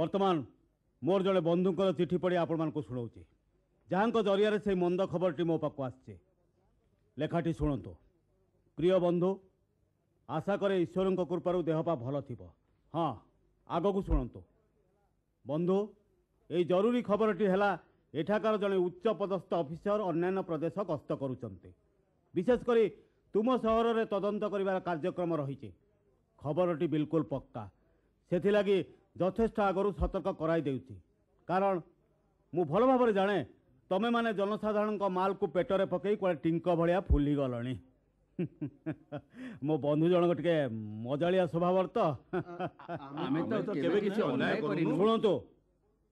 Speaker 4: ବର୍ତ୍ତମାନ ମୋର ଜଣେ ବନ୍ଧୁଙ୍କର ଚିଠି ପଢି ଆପଣମାନଙ୍କୁ ଶୁଣାଉଛି ଯାହାଙ୍କ ଜରିଆରେ ସେହି ମନ୍ଦ ଖବରଟି ମୋ ପାଖକୁ ଆସିଛି ଲେଖାଟି ଶୁଣନ୍ତୁ ପ୍ରିୟ ବନ୍ଧୁ ଆଶା କରେ ଈଶ୍ୱରଙ୍କ କୃପାରୁ ଦେହ ପା ଭଲ ଥିବ ହଁ ଆଗକୁ ଶୁଣନ୍ତୁ ବନ୍ଧୁ ଏଇ ଜରୁରୀ ଖବରଟି ହେଲା ଏଠାକାର ଜଣେ ଉଚ୍ଚ ପଦସ୍ଥ ଅଫିସର ଅନ୍ୟାନ୍ୟ ପ୍ରଦେଶ ଗସ୍ତ କରୁଛନ୍ତି ବିଶେଷ କରି ତୁମ ସହରରେ ତଦନ୍ତ କରିବାର କାର୍ଯ୍ୟକ୍ରମ ରହିଛି ଖବରଟି ବିଲକୁଲ ପକ୍କା ସେଥିଲାଗି ଯଥେଷ୍ଟ ଆଗରୁ ସତର୍କ କରାଇ ଦେଉଛି କାରଣ ମୁଁ ଭଲ ଭାବରେ ଜାଣେ ତମେମାନେ ଜନସାଧାରଣଙ୍କ ମାଲକୁ ପେଟରେ ପକାଇ କୁଆଡ଼େ ଟିଙ୍କ ଭଳିଆ ଫୁଲିଗଲଣି ମୋ ବନ୍ଧୁ ଜଣକ ଟିକେ ମଜାଳିଆ ସ୍ୱଭାବର ତ ଶୁଣନ୍ତୁ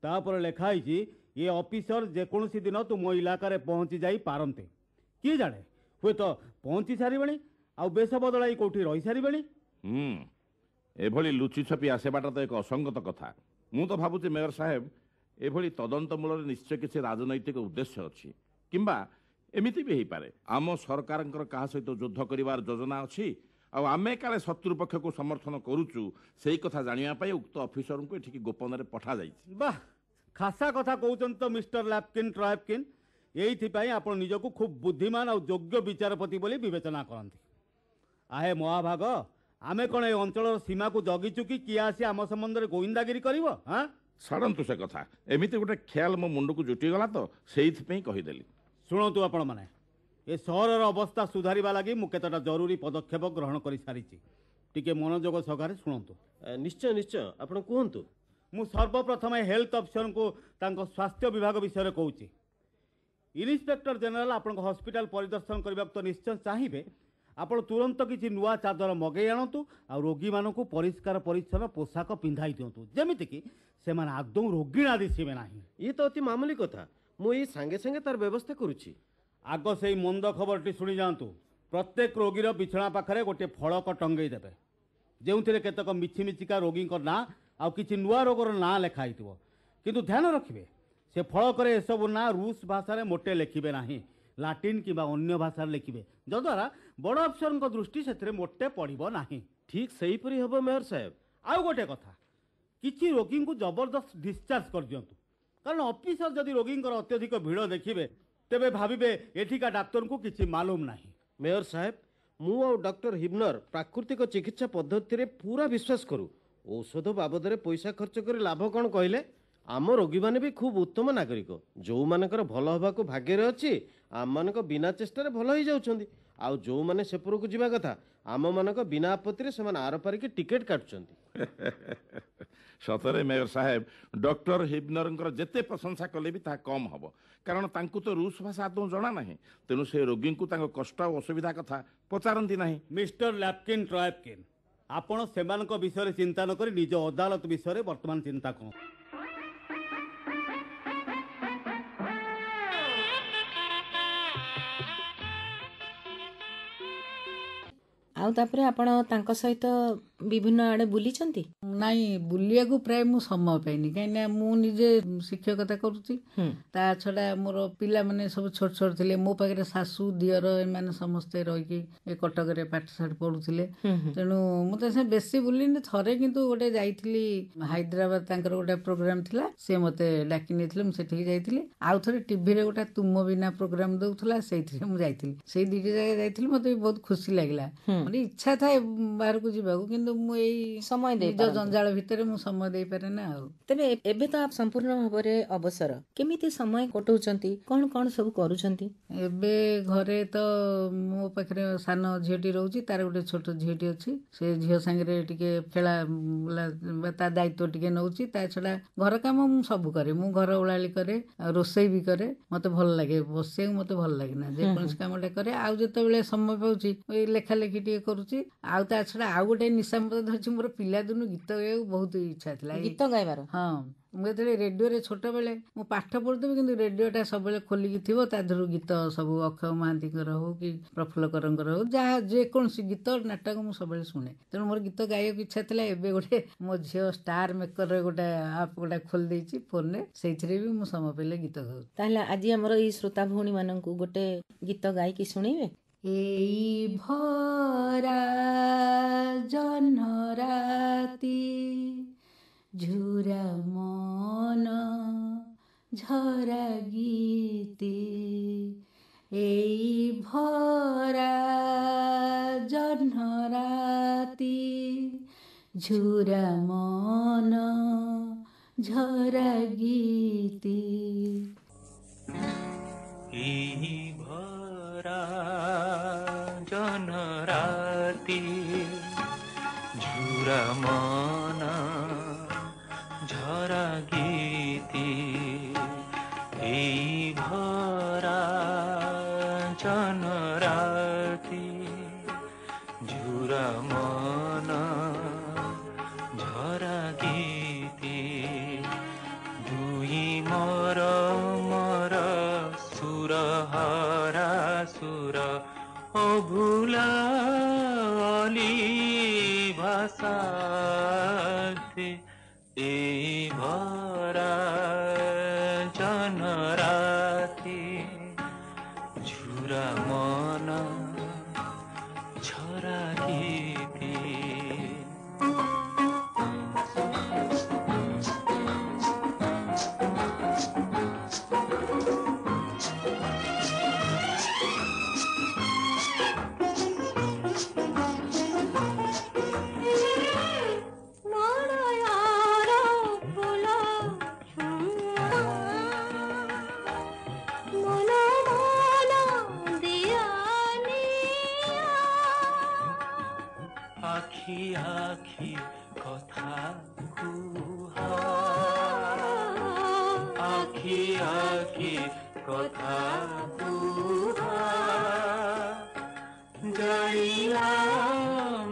Speaker 4: ତାପରେ ଲେଖା ହେଇଛି ଏ ଅଫିସର ଯେକୌଣସି ଦିନ ତୁମ ଇଲାକାରେ ପହଞ୍ଚି ଯାଇ ପାରନ୍ତି କିଏ ଜାଣେ ହୁଏତ ପହଞ୍ଚି ସାରିବେଣି ଆଉ ବେଶ ବଦଳାଇ କେଉଁଠି ରହିସାରିବେଣି ହୁଁ ଏଭଳି ଲୁଚି ଛପି ଆସିବାଟା ତ ଏକ ଅସଙ୍ଗତ କଥା ମୁଁ ତ ଭାବୁଛି ମେୟର ସାହେବ ଏଭଳି ତଦନ୍ତ ମୂଳରେ ନିଶ୍ଚୟ କିଛି ରାଜନୈତିକ ଉଦ୍ଦେଶ୍ୟ ଅଛି କିମ୍ବା ଏମିତି ବି ହେଇପାରେ ଆମ ସରକାରଙ୍କର କାହା ସହିତ ଯୁଦ୍ଧ କରିବାର ଯୋଜନା ଅଛି ଆଉ ଆମେ କାଳେ ଶତ୍ରୁ ପକ୍ଷକୁ ସମର୍ଥନ କରୁଛୁ ସେଇ କଥା ଜାଣିବା ପାଇଁ ଉକ୍ତ ଅଫିସରଙ୍କୁ ଏଠିକି ଗୋପନରେ ପଠାଯାଇଛି ବାଃ ଖାସା କଥା କହୁଛନ୍ତି ତ ମିଷ୍ଟର ଲାପକିନ୍ ଟ୍ରାପକିନ୍ ଏଇଥିପାଇଁ ଆପଣ ନିଜକୁ ଖୁବ୍ ବୁଦ୍ଧିମାନ ଆଉ ଯୋଗ୍ୟ ବିଚାରପତି ବୋଲି ବିବେଚନା କରନ୍ତି ଆହେ ମହାଭାଗ ଆମେ କ'ଣ ଏ ଅଞ୍ଚଳର ସୀମାକୁ ଜଗିଛୁ କି କିଏ ଆସି ଆମ ସମ୍ବନ୍ଧରେ ଗୋଇନ୍ଦାଗିରି କରିବ ହଁ ଛାଡ଼ନ୍ତୁ ସେ କଥା ଏମିତି ଗୋଟେ ଖିଆଲ ମୋ ମୁଣ୍ଡକୁ ଜୁଟିଗଲା ତ ସେଇଥିପାଇଁ କହିଦେଲି ଶୁଣନ୍ତୁ ଆପଣମାନେ ଏ ସହରର ଅବସ୍ଥା ସୁଧାରିବା ଲାଗି ମୁଁ କେତେଟା ଜରୁରୀ ପଦକ୍ଷେପ ଗ୍ରହଣ କରିସାରିଛି ଟିକେ ମନୋଯୋଗ ସହକାରେ ଶୁଣନ୍ତୁ ନିଶ୍ଚୟ ନିଶ୍ଚୟ ଆପଣ କୁହନ୍ତୁ ମୁଁ ସର୍ବପ୍ରଥମେ ହେଲ୍ଥ ଅଫିସରଙ୍କୁ ତାଙ୍କ ସ୍ୱାସ୍ଥ୍ୟ ବିଭାଗ ବିଷୟରେ କହୁଛି ইন্সপেক্টর জেনারেল আপনার হসপিটাল পরিদর্শন করা তো নিশ্চয় চাহিবে ଆପଣ ତୁରନ୍ତ କିଛି ନୂଆ ଚାଦର ମଗାଇ ଆଣନ୍ତୁ ଆଉ ରୋଗୀମାନଙ୍କୁ ପରିଷ୍କାର ପରିଚ୍ଛନ୍ନ ପୋଷାକ ପିନ୍ଧାଇ ଦିଅନ୍ତୁ ଯେମିତିକି ସେମାନେ ଆଦୌ ରୋଗୀଣା ଦିଶିବେ ନାହିଁ ଇଏ ତ ଅତି ମାମୁଲି କଥା ମୁଁ ଏଇ ସାଙ୍ଗେ ସାଙ୍ଗେ ତାର ବ୍ୟବସ୍ଥା କରୁଛି ଆଗ ସେଇ ମନ୍ଦ ଖବରଟି ଶୁଣିଯାଆନ୍ତୁ ପ୍ରତ୍ୟେକ ରୋଗୀର ବିଛଣା ପାଖରେ ଗୋଟିଏ ଫଳକ ଟଙ୍ଗେଇ ଦେବେ ଯେଉଁଥିରେ କେତେକ ମିଛିମିଛିକା ରୋଗୀଙ୍କ ନାଁ ଆଉ କିଛି ନୂଆ ରୋଗର ନାଁ ଲେଖା ହେଇଥିବ କିନ୍ତୁ ଧ୍ୟାନ ରଖିବେ ସେ ଫଳକରେ ଏସବୁ ନାଁ ରୁଷ ଭାଷାରେ ମୋଟେ ଲେଖିବେ ନାହିଁ ଲାଟିନ୍ କିମ୍ବା ଅନ୍ୟ ଭାଷାରେ ଲେଖିବେ ଯଦ୍ୱାରା ବଡ଼ ଅଫିସରଙ୍କ ଦୃଷ୍ଟି ସେଥିରେ ମୋଟେ ପଡ଼ିବ ନାହିଁ ଠିକ୍ ସେହିପରି ହେବ ମେୟର ସାହେବ ଆଉ ଗୋଟେ କଥା କିଛି ରୋଗୀଙ୍କୁ ଜବରଦସ୍ତ ଡିସଚାର୍ଜ କରିଦିଅନ୍ତୁ କାରଣ ଅଫିସର ଯଦି ରୋଗୀଙ୍କର ଅତ୍ୟଧିକ ଭିଡ଼ ଦେଖିବେ ତେବେ ଭାବିବେ ଏଠିକା ଡାକ୍ତରଙ୍କୁ କିଛି ମାଲୁମ ନାହିଁ ମେୟର ସାହେବ ମୁଁ ଆଉ ଡକ୍ଟର ହିବ୍ନର ପ୍ରାକୃତିକ ଚିକିତ୍ସା ପଦ୍ଧତିରେ ପୁରା ବିଶ୍ୱାସ କରୁ ଔଷଧ ବାବଦରେ ପଇସା ଖର୍ଚ୍ଚ କରି ଲାଭ କ'ଣ କହିଲେ ଆମ ରୋଗୀମାନେ ବି ଖୁବ୍ ଉତ୍ତମ ନାଗରିକ ଯେଉଁମାନଙ୍କର ଭଲ ହେବାକୁ ଭାଗ୍ୟରେ ଅଛି ଆମମାନଙ୍କ ବିନା ଚେଷ୍ଟାରେ ଭଲ ହେଇଯାଉଛନ୍ତି ଆଉ ଯେଉଁମାନେ ସେପରକୁ ଯିବା କଥା ଆମମାନଙ୍କ ବିନା ଆପତ୍ତିରେ ସେମାନେ ଆର ପାରିକି ଟିକେଟ୍ କାଟୁଛନ୍ତି ସତରେ ମେୟର ସାହେବ ଡକ୍ଟର ହିବନରଙ୍କର ଯେତେ ପ୍ରଶଂସା କଲେ ବି ତାହା କମ୍ ହେବ କାରଣ ତାଙ୍କୁ ତ ରୁଷ ଭାଷା ଆଦୌ ଜଣା ନାହିଁ ତେଣୁ ସେ ରୋଗୀଙ୍କୁ ତାଙ୍କ କଷ୍ଟ ଆଉ ଅସୁବିଧା କଥା ପଚାରନ୍ତି ନାହିଁ ମିଷ୍ଟର ଲାପକିନ୍ ଟ୍ରୟାପକିନ୍ ଆପଣ ସେମାନଙ୍କ ବିଷୟରେ ଚିନ୍ତା ନକରି ନିଜ ଅଦାଲତ ବିଷୟରେ ବର୍ତ୍ତମାନ ଚିନ୍ତା କରନ୍ତୁ
Speaker 1: ଆଉ ତାପରେ
Speaker 3: ଆପଣ ତାଙ୍କ ସହିତ ବିଭିନ୍ନ ଆଡେ ବୁଲିଛନ୍ତି ନାଇଁ ବୁଲିବାକୁ ପ୍ରାୟ ମୁଁ ସମୟ ପାଇନି କାହିଁକିନା ମୁଁ ନିଜେ ଶିକ୍ଷକତା କରୁଛି ତା ଛଡା ମୋର ପିଲାମାନେ ସବୁ ଛୋଟ ଛୋଟ ଥିଲେ ମୋ ପାଖରେ ଶାଶୁ ଦିଅର ଏମାନେ ସମସ୍ତେ ରହିକି ଏ କଟକରେ ପାଠଶାଠ ପଢୁଥିଲେ ତେଣୁ ମୁଁ ତ ସେ ବେଶୀ ବୁଲିନି ଥରେ କିନ୍ତୁ ଗୋଟେ ଯାଇଥିଲି ହାଇଦ୍ରାବାଦ ତାଙ୍କର ଗୋଟେ ପ୍ରୋଗ୍ରାମ ଥିଲା ସେ ମୋତେ ଡାକି ନେଇଥିଲେ ମୁଁ ସେଠିକି ଯାଇଥିଲି ଆଉ ଥରେ ଟିଭିରେ ଗୋଟେ ତୁମ ବିନା ପ୍ରୋଗ୍ରାମ ଦଉଥିଲା ସେଇଥିରେ ମୁଁ ଯାଇଥିଲି ସେଇ ଦୁଇଟି ଜାଗା ଯାଇଥିଲି ମୋତେ ବି ବହୁତ ଖୁସି ଲାଗିଲା ମୋର ଇଚ୍ଛା ଥାଏ ବାହାରକୁ ଯିବାକୁ କିନ୍ତୁ ମୁଁ ଏଇ ସମୟ ଦେଇ ନିଜ ଜଞ୍ଜାଳ ଭିତରେ ମୁଁ ସମୟ ଦେଇପାରେ ନା ଆଉ
Speaker 1: ତେବେ ଏବେ ତ ସମ୍ପୂର୍ଣ୍ଣ ଭାବରେ ଅବସର କେମିତି ସମୟ କଟଉଛନ୍ତି କ'ଣ କ'ଣ ସବୁ
Speaker 3: କରୁଛନ୍ତି ଏବେ ଘରେ ତ ମୋ ପାଖରେ ସାନ ଝିଅଟି ରହୁଛି ତାର ଗୋଟେ ଛୋଟ ଝିଅଟି ଅଛି ସେ ଝିଅ ସାଙ୍ଗରେ ଟିକେ ଖେଳା ବୁଲା ତା ଦାୟିତ୍ୱ ଟିକେ ନେଉଛି ତା ଛଡ଼ା ଘର କାମ ମୁଁ ସବୁ କରେ ମୁଁ ଘର ଓଳାଳି କରେ ଆଉ ରୋଷେଇ ବି କରେ ମୋତେ ଭଲ ଲାଗେ ବସିବାକୁ ମୋତେ ଭଲ ଲାଗେ ନା ଯେକୌଣସି କାମଟା କରେ ଆଉ ଯେତେବେଳେ ସମୟ ପାଉଛି ଏଇ ଲେଖାଲେଖି ଟିକେ ଇଏ କରୁଛି ଆଉ ତା ଛଡା ଆଉ ଗୋଟେ ନିଶା ମୁଁ ଧରିଛି ମୋର ପିଲାଦିନୁ ଗୀତ ଗାଇବାକୁ ବହୁତ ଇଚ୍ଛା ଥିଲା ଗୀତ ଗାଇବାର ହଁ ମୁଁ ଯେତେବେଳେ ରେଡିଓରେ ଛୋଟବେଳେ ମୁଁ ପାଠ ପଢୁଥିବି କିନ୍ତୁ ରେଡିଓଟା ସବୁବେଳେ ଖୋଲିକି ଥିବ ତା ଦେହରୁ ଗୀତ ସବୁ ଅକ୍ଷୟ ମହାନ୍ତିଙ୍କର ହଉ କି ପ୍ରଫୁଲ୍ଲକରଙ୍କର ହଉ ଯାହା ଯେକୌଣସି ଗୀତ ନାଟକ ମୁଁ ସବୁବେଳେ ଶୁଣେ ତେଣୁ ମୋର ଗୀତ ଗାଇବାକୁ ଇଚ୍ଛା ଥିଲା ଏବେ ଗୋଟେ ମୋ ଝିଅ ଷ୍ଟାର ମେକର ଗୋଟେ ଆପ୍ ଗୋଟେ ଖୋଲିଦେଇଛି ଫୋନରେ ସେଇଥିରେ ବି ମୁଁ ସମୟ ପେଲେ ଗୀତ ଗାଉଛି
Speaker 1: ତାହେଲେ ଆଜି ଆମର ଏଇ ଶ୍ରୋତା ଭଉଣୀ ମାନଙ୍କୁ ଗୋଟେ ଗୀତ ଗାଇକି ଶୁଣେଇବେ এই ভরা জনরাতি ঝুরা মন ঝরা গীতি এই ভরা জনরাতি ঝুরা মন ঝরা গীতি
Speaker 2: জনরাতি ঝুরা মন ঝরা গি ति मरा কি কথা পুরা জানিলাম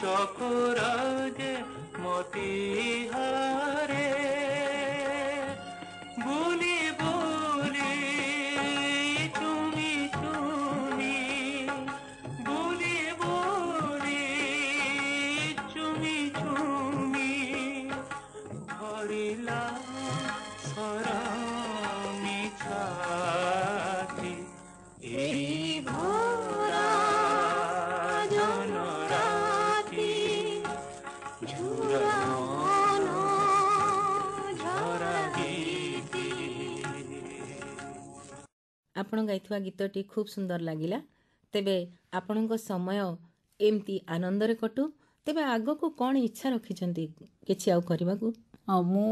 Speaker 2: चौकुरादे मतिहा
Speaker 1: ଆପଣ ଗାଇଥିବା ଗୀତଟି ଖୁବ୍ ସୁନ୍ଦର ଲାଗିଲା ତେବେ ଆପଣଙ୍କ ସମୟ
Speaker 3: ଏମିତି ଆନନ୍ଦରେ କଟୁ ତେବେ ଆଗକୁ କ'ଣ ଇଚ୍ଛା ରଖିଛନ୍ତି କିଛି ଆଉ କରିବାକୁ ହଁ ମୁଁ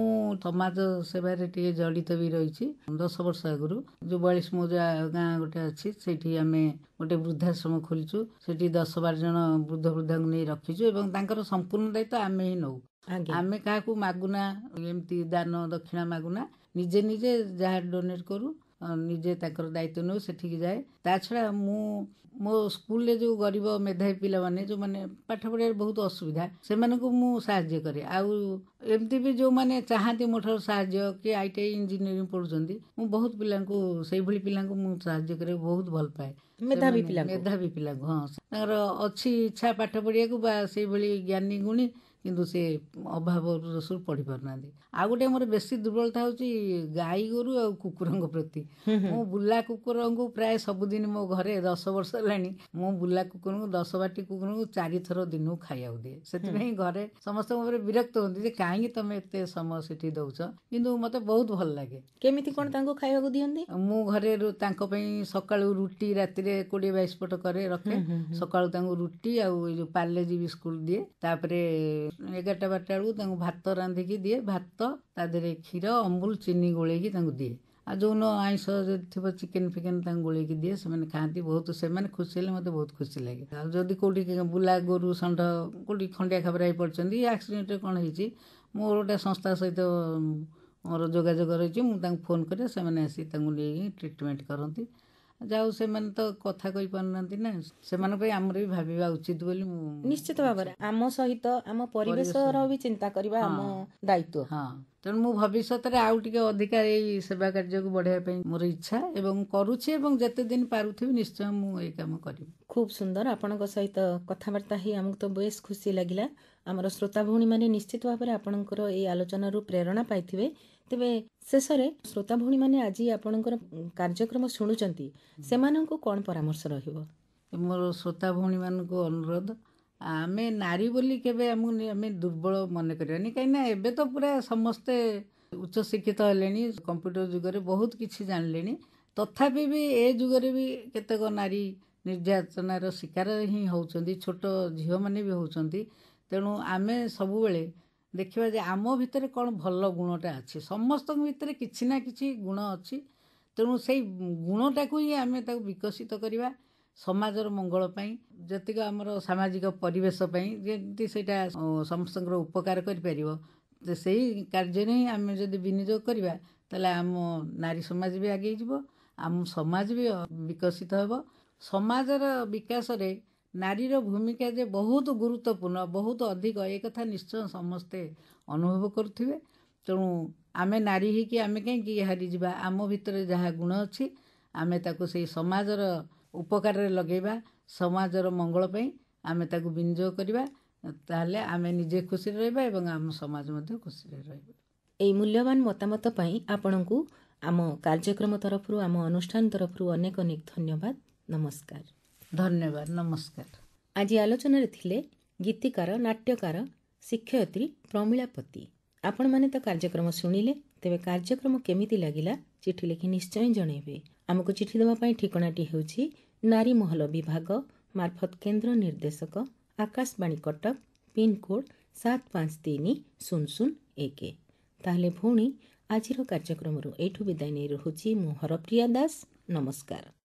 Speaker 3: ସମାଜ ସେବାରେ ଟିକେ ଜଡ଼ିତ ବି ରହିଛି ଦଶ ବର୍ଷ ଆଗରୁ ଯେଉଁ ବୟାଳିଶ ମୌଜା ଗାଁ ଗୋଟେ ଅଛି ସେଇଠି ଆମେ ଗୋଟେ ବୃଦ୍ଧାଶ୍ରମ ଖୋଲିଛୁ ସେଇଠି ଦଶ ବାର ଜଣ ବୃଦ୍ଧ ବୃଦ୍ଧାଙ୍କୁ ନେଇ ରଖିଛୁ ଏବଂ ତାଙ୍କର ସମ୍ପୂର୍ଣ୍ଣ ଦାୟିତ୍ୱ ଆମେ ହିଁ ନେଉ ଆମେ କାହାକୁ ମାଗୁନା ଏମିତି ଦାନ ଦକ୍ଷିଣା ମାଗୁନା ନିଜେ ନିଜେ ଯାହା ଡୋନେଟ୍ କରୁ ନିଜେ ତାଙ୍କର ଦାୟିତ୍ୱ ନେଉ ସେଠିକି ଯାଏ ତା ଛଡ଼ା ମୁଁ ମୋ ସ୍କୁଲରେ ଯେଉଁ ଗରିବ ମେଧାବୀ ପିଲାମାନେ ଯେଉଁମାନେ ପାଠ ପଢ଼ିବାରେ ବହୁତ ଅସୁବିଧା ସେମାନଙ୍କୁ ମୁଁ ସାହାଯ୍ୟ କରେ ଆଉ ଏମିତି ବି ଯେଉଁମାନେ ଚାହାନ୍ତି ମୋ ଠାରୁ ସାହାଯ୍ୟ କି ଆଇ ଟି ଆଇ ଇଞ୍ଜିନିୟରିଂ ପଢ଼ୁଛନ୍ତି ମୁଁ ବହୁତ ପିଲାଙ୍କୁ ସେଇଭଳି ପିଲାଙ୍କୁ ମୁଁ ସାହାଯ୍ୟ କରିବାକୁ ବହୁତ ଭଲ ପାଏ ମେଧାବୀ ପିଲା ମେଧାବୀ ପିଲାଙ୍କୁ ହଁ ତାଙ୍କର ଅଛି ଇଚ୍ଛା ପାଠ ପଢ଼ିବାକୁ ବା ସେଇଭଳି ଜ୍ଞାନୀ ଗୁଣୀ କିନ୍ତୁ ସେ ଅଭାବରୁ ଦୋଷରୁ ପଢ଼ିପାରୁନାହାନ୍ତି ଆଉ ଗୋଟେ ମୋର ବେଶୀ ଦୁର୍ବଳତା ହେଉଛି ଗାଈ ଗୋରୁ ଆଉ କୁକୁରଙ୍କ ପ୍ରତି ମୁଁ ବୁଲା କୁକୁରଙ୍କୁ ପ୍ରାୟ ସବୁଦିନ ମୋ ଘରେ ଦଶ ବର୍ଷ ହେଲାଣି ମୁଁ ବୁଲା କୁକୁରଙ୍କୁ ଦଶ ବାଟି କୁକୁରଙ୍କୁ ଚାରିଥର ଦିନକୁ ଖାଇବାକୁ ଦିଏ ସେଥିପାଇଁ ଘରେ ସମସ୍ତଙ୍କ ଉପରେ ବିରକ୍ତ ହୁଅନ୍ତି ଯେ କାହିଁକି ତମେ ଏତେ ସମୟ ସେଠି ଦେଉଛ କିନ୍ତୁ ମୋତେ ବହୁତ ଭଲ ଲାଗେ କେମିତି କ'ଣ ତାଙ୍କୁ ଖାଇବାକୁ ଦିଅନ୍ତି ମୁଁ ଘରେ ତାଙ୍କ ପାଇଁ ସକାଳୁ ରୁଟି ରାତିରେ କୋଡ଼ିଏ ବାଇଶ ପଟ କରେ ରଖେ ସକାଳୁ ତାଙ୍କୁ ରୁଟି ଆଉ ଏ ଯେଉଁ ପାର୍ଲେଜି ବିସ୍କୁଟ ଦିଏ ତାପରେ ଏଗାରଟା ବାରଟା ବେଳକୁ ତାଙ୍କୁ ଭାତ ରାନ୍ଧିକି ଦିଏ ଭାତ ତା ଦେହରେ କ୍ଷୀର ଅମୁଲ ଚିନି ଗୋଳେଇକି ତାଙ୍କୁ ଦିଏ ଆଉ ଯେଉଁଦିନ ଆଇଁଷ ଯଦି ଥିବ ଚିକେନ୍ ଫିକେନ୍ ତାଙ୍କୁ ଗୋଳେଇକି ଦିଏ ସେମାନେ ଖାଆନ୍ତି ବହୁତ ସେମାନେ ଖୁସି ହେଲେ ମୋତେ ବହୁତ ଖୁସି ଲାଗେ ଆଉ ଯଦି କେଉଁଠି ବୁଲା ଗୋରୁ ଷଣ୍ଢ କେଉଁଠି ଖଣ୍ଡିଆ ଖାବରା ହେଇ ପଡ଼ିଛନ୍ତି ଆକ୍ସିଡ଼େଣ୍ଟରେ କ'ଣ ହେଇଛି ମୋର ଗୋଟେ ସଂସ୍ଥା ସହିତ ମୋର ଯୋଗାଯୋଗ ରହିଛି ମୁଁ ତାଙ୍କୁ ଫୋନ୍ କରେ ସେମାନେ ଆସି ତାଙ୍କୁ ନେଇକି ଟ୍ରିଟମେଣ୍ଟ କରନ୍ତି ଯାହା ହଉ ସେମାନେ ତ କଥା କହିପାରୁନାହାନ୍ତି ନା ସେମାନଙ୍କ ପାଇଁ ଆମର ବି ଭାବିବା ଉଚିତ ବୋଲି ମୁଁ ନିଶ୍ଚିତ ଭାବରେ ଆମ ସହିତ ଆମ ପରିବେଶର ବି ଚିନ୍ତା କରିବା ଆମ ଦାୟିତ୍ୱ ହଁ ତେଣୁ ମୁଁ ଭବିଷ୍ୟତରେ ଆଉ ଟିକେ ଅଧିକା ଏଇ ସେବା କାର୍ଯ୍ୟକୁ ବଢେଇବା ପାଇଁ ମୋର ଇଚ୍ଛା ଏବଂ କରୁଛି ଏବଂ ଯେତେ ଦିନ ପାରୁଥିବି ନିଶ୍ଚୟ ମୁଁ ଏଇ କାମ କରିବି ଖୁବ ସୁନ୍ଦର ଆପଣଙ୍କ ସହିତ କଥାବାର୍ତ୍ତା
Speaker 1: ହେଇ ଆମକୁ ତ ବେଶ ଖୁସି ଲାଗିଲା ଆମର ଶ୍ରୋତା ଭଉଣୀମାନେ ନିଶ୍ଚିତ ଭାବରେ ଆପଣଙ୍କର ଏଇ ଆଲୋଚନାରୁ ପ୍ରେରଣା ପାଇଥିବେ ତେବେ ଶେଷରେ ଶ୍ରୋତା ଭଉଣୀମାନେ ଆଜି ଆପଣଙ୍କର କାର୍ଯ୍ୟକ୍ରମ
Speaker 3: ଶୁଣୁଛନ୍ତି ସେମାନଙ୍କୁ କ'ଣ ପରାମର୍ଶ ରହିବ ମୋର ଶ୍ରୋତା ଭଉଣୀମାନଙ୍କୁ ଅନୁରୋଧ ଆମେ ନାରୀ ବୋଲି କେବେ ଆମକୁ ଆମେ ଦୁର୍ବଳ ମନେ କରିବାନି କାହିଁକିନା ଏବେ ତ ପୁରା ସମସ୍ତେ ଉଚ୍ଚ ଶିକ୍ଷିତ ହେଲେଣି କମ୍ପ୍ୟୁଟର ଯୁଗରେ ବହୁତ କିଛି ଜାଣିଲେଣି ତଥାପି ବି ଏ ଯୁଗରେ ବି କେତେକ ନାରୀ ନିର୍ଯାତନାର ଶିକାର ହିଁ ହେଉଛନ୍ତି ଛୋଟ ଝିଅମାନେ ବି ହେଉଛନ୍ତି ତେଣୁ ଆମେ ସବୁବେଳେ ଦେଖିବା ଯେ ଆମ ଭିତରେ କ'ଣ ଭଲ ଗୁଣଟା ଅଛି ସମସ୍ତଙ୍କ ଭିତରେ କିଛି ନା କିଛି ଗୁଣ ଅଛି ତେଣୁ ସେଇ ଗୁଣଟାକୁ ହିଁ ଆମେ ତାକୁ ବିକଶିତ କରିବା ସମାଜର ମଙ୍ଗଳ ପାଇଁ ଯେତିକି ଆମର ସାମାଜିକ ପରିବେଶ ପାଇଁ ଯେମିତି ସେଇଟା ସମସ୍ତଙ୍କର ଉପକାର କରିପାରିବ ସେହି କାର୍ଯ୍ୟରେ ହିଁ ଆମେ ଯଦି ବିନିଯୋଗ କରିବା ତାହେଲେ ଆମ ନାରୀ ସମାଜ ବି ଆଗେଇ ଯିବ ଆମ ସମାଜ ବି ବିକଶିତ ହେବ ସମାଜର ବିକାଶରେ ନାରୀର ଭୂମିକା ଯେ ବହୁତ ଗୁରୁତ୍ୱପୂର୍ଣ୍ଣ ବହୁତ ଅଧିକ ଏ କଥା ନିଶ୍ଚୟ ସମସ୍ତେ ଅନୁଭବ କରୁଥିବେ ତେଣୁ ଆମେ ନାରୀ ହେଇକି ଆମେ କାହିଁକି ହାରିଯିବା ଆମ ଭିତରେ ଯାହା ଗୁଣ ଅଛି ଆମେ ତାକୁ ସେଇ ସମାଜର ଉପକାରରେ ଲଗେଇବା ସମାଜର ମଙ୍ଗଳ ପାଇଁ ଆମେ ତାକୁ ବିନିଯୋଗ କରିବା ତାହେଲେ ଆମେ ନିଜେ ଖୁସିରେ ରହିବା ଏବଂ ଆମ ସମାଜ ମଧ୍ୟ ଖୁସିରେ ରହିବ ଏହି ମୂଲ୍ୟବାନ ମତାମତ ପାଇଁ ଆପଣଙ୍କୁ ଆମ କାର୍ଯ୍ୟକ୍ରମ ତରଫରୁ ଆମ ଅନୁଷ୍ଠାନ
Speaker 1: ତରଫରୁ ଅନେକ ଅନେକ ଧନ୍ୟବାଦ ନମସ୍କାର ଧନ୍ୟବାଦ ନମସ୍କାର ଆଜି ଆଲୋଚନାରେ ଥିଲେ ଗୀତିକାର ନାଟ୍ୟକାର ଶିକ୍ଷୟତ୍ରୀ ପତି ଆପଣମାନେ ତ କାର୍ଯ୍ୟକ୍ରମ ଶୁଣିଲେ ତେବେ କାର୍ଯ୍ୟକ୍ରମ କେମିତି ଲାଗିଲା ଚିଠି ଲେଖି ନିଶ୍ଚୟ ଜଣାଇବେ ଆମକୁ ଚିଠି ଦେବା ପାଇଁ ଠିକଣାଟି ହେଉଛି ନାରୀ ମହଲ ବିଭାଗ ମାର୍ଫତ କେନ୍ଦ୍ର ନିର୍ଦ୍ଦେଶକ ଆକାଶବାଣୀ କଟକ ପିନ୍କୋଡ଼୍ ସାତ ପାଞ୍ଚ ତିନି ଶୂନ ଶୂନ ଏକ ତାହେଲେ ଭଉଣୀ ଆଜିର କାର୍ଯ୍ୟକ୍ରମରୁ ଏଇଠୁ ବିଦାୟ ନେଇ ରହୁଛି ମୁଁ ହରପ୍ରିୟା ଦାସ ନମସ୍କାର